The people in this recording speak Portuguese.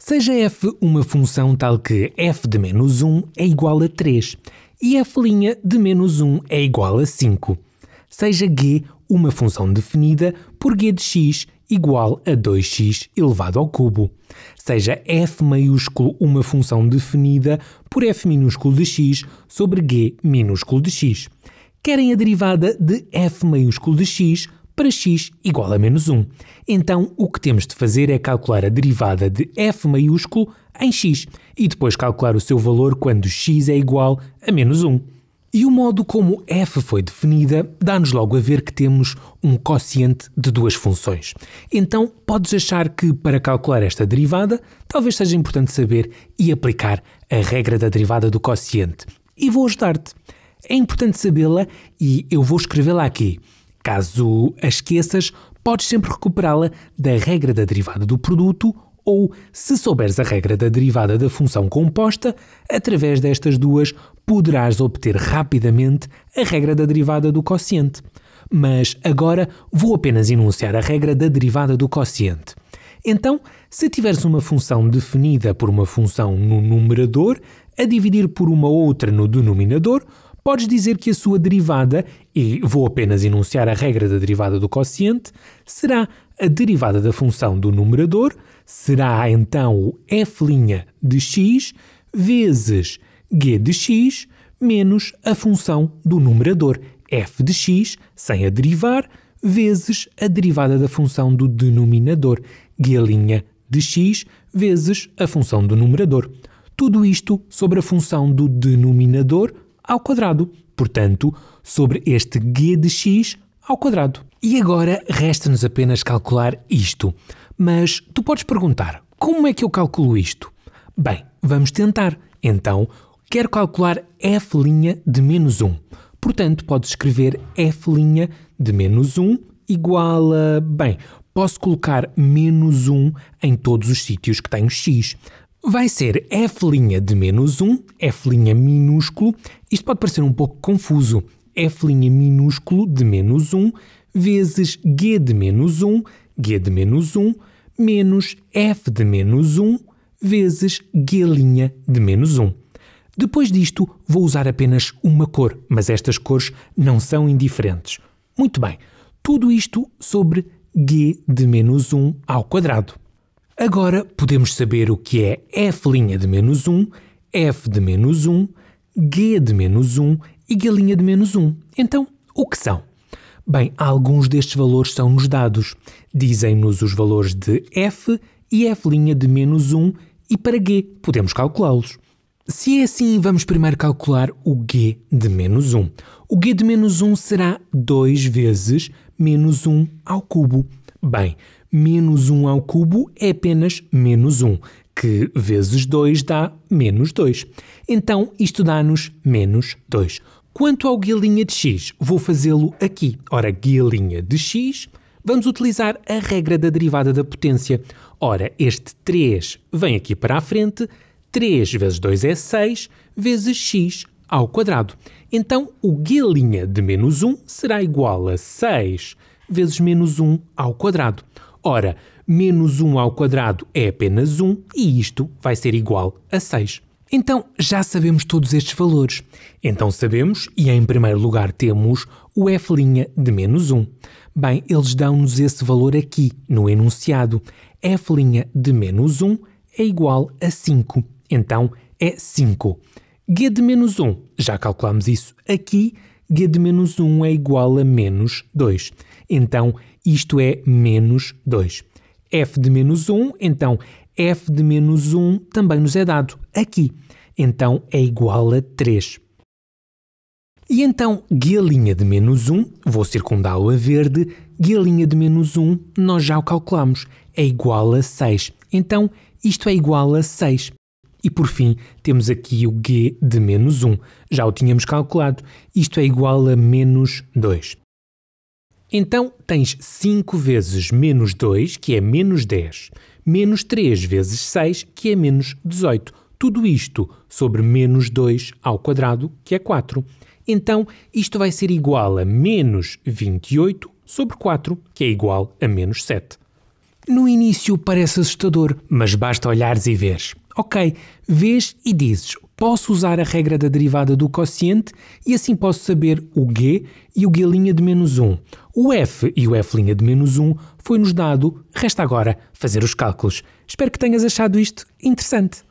Seja f uma função tal que f de menos 1 é igual a 3 e f' de menos 1 é igual a 5. Seja g uma função definida por g de x igual a 2x elevado ao cubo. Seja f maiúsculo uma função definida por f minúsculo de x sobre g minúsculo de x. Querem a derivada de f maiúsculo de x para x igual a menos 1. Então, o que temos de fazer é calcular a derivada de f maiúsculo em x e depois calcular o seu valor quando x é igual a menos 1. E o modo como f foi definida dá-nos logo a ver que temos um quociente de duas funções. Então, podes achar que para calcular esta derivada, talvez seja importante saber e aplicar a regra da derivada do quociente. E vou ajudar-te. É importante sabê-la e eu vou escrevê-la aqui. Caso a esqueças, podes sempre recuperá-la da regra da derivada do produto ou, se souberes a regra da derivada da função composta, através destas duas poderás obter rapidamente a regra da derivada do quociente. Mas agora vou apenas enunciar a regra da derivada do quociente. Então, se tiveres uma função definida por uma função no numerador, a dividir por uma outra no denominador, podes dizer que a sua derivada, e vou apenas enunciar a regra da derivada do quociente, será a derivada da função do numerador, será então o f' de x vezes g de x menos a função do numerador, f de x, sem a derivar, vezes a derivada da função do denominador, g' de x, vezes a função do numerador. Tudo isto sobre a função do denominador, ao quadrado, portanto, sobre este g de x ao quadrado. E agora resta-nos apenas calcular isto. Mas tu podes perguntar: como é que eu calculo isto? Bem, vamos tentar. Então, quero calcular f' de menos 1. Portanto, podes escrever f' de menos 1 igual a. Bem, posso colocar menos 1 em todos os sítios que tenho x vai ser f' de menos 1, f' minúsculo. Isto pode parecer um pouco confuso. f' minúsculo de menos 1 vezes g de menos 1, g de menos 1, menos f de menos 1 vezes g' de menos 1. Depois disto, vou usar apenas uma cor, mas estas cores não são indiferentes. Muito bem, tudo isto sobre g de menos 1 ao quadrado. Agora podemos saber o que é f' de menos 1, f de menos 1, g de menos 1 e galinha de menos 1. Então, o que são? Bem, alguns destes valores são-nos dados. Dizem-nos os valores de f e f' de menos 1 e para g podemos calculá-los. Se é assim, vamos primeiro calcular o g de menos 1. O g de menos 1 será 2 vezes menos 1 ao cubo. Bem, menos 1 ao cubo é apenas menos 1, que vezes 2 dá menos 2. Então isto dá-nos menos 2. Quanto ao guilinha de x, vou fazê-lo aqui. Ora, guilinha de x, vamos utilizar a regra da derivada da potência. Ora, este 3 vem aqui para a frente, 3 vezes 2 é 6, vezes x ao quadrado. Então, o guilinha de menos 1 será igual a 6 vezes menos 1 ao quadrado. Ora, menos 1 ao quadrado é apenas 1 e isto vai ser igual a 6. Então, já sabemos todos estes valores. Então sabemos, e em primeiro lugar temos o f' de menos 1. Bem, eles dão-nos esse valor aqui, no enunciado. f' de menos 1 é igual a 5. Então, é 5. g de menos 1, já calculamos isso aqui, g de menos 1 é igual a menos 2 então isto é menos 2. f de menos 1, então f de menos 1 também nos é dado aqui, então é igual a 3. E então, guialinha de menos 1, vou circundá-lo a verde, guialinha de menos 1, nós já o calculamos, é igual a 6. Então, isto é igual a 6. E por fim, temos aqui o g de menos 1. Já o tínhamos calculado. Isto é igual a menos 2. Então tens 5 vezes menos 2, que é menos 10, menos 3 vezes 6, que é menos 18. Tudo isto sobre menos 2 ao quadrado, que é 4. Então isto vai ser igual a menos 28 sobre 4, que é igual a menos 7. No início parece assustador, mas basta olhares e veres. Ok, vês e dizes: Posso usar a regra da derivada do quociente e assim posso saber o g e o g' de menos 1. O f e o f' de menos 1 foi-nos dado, resta agora fazer os cálculos. Espero que tenhas achado isto interessante.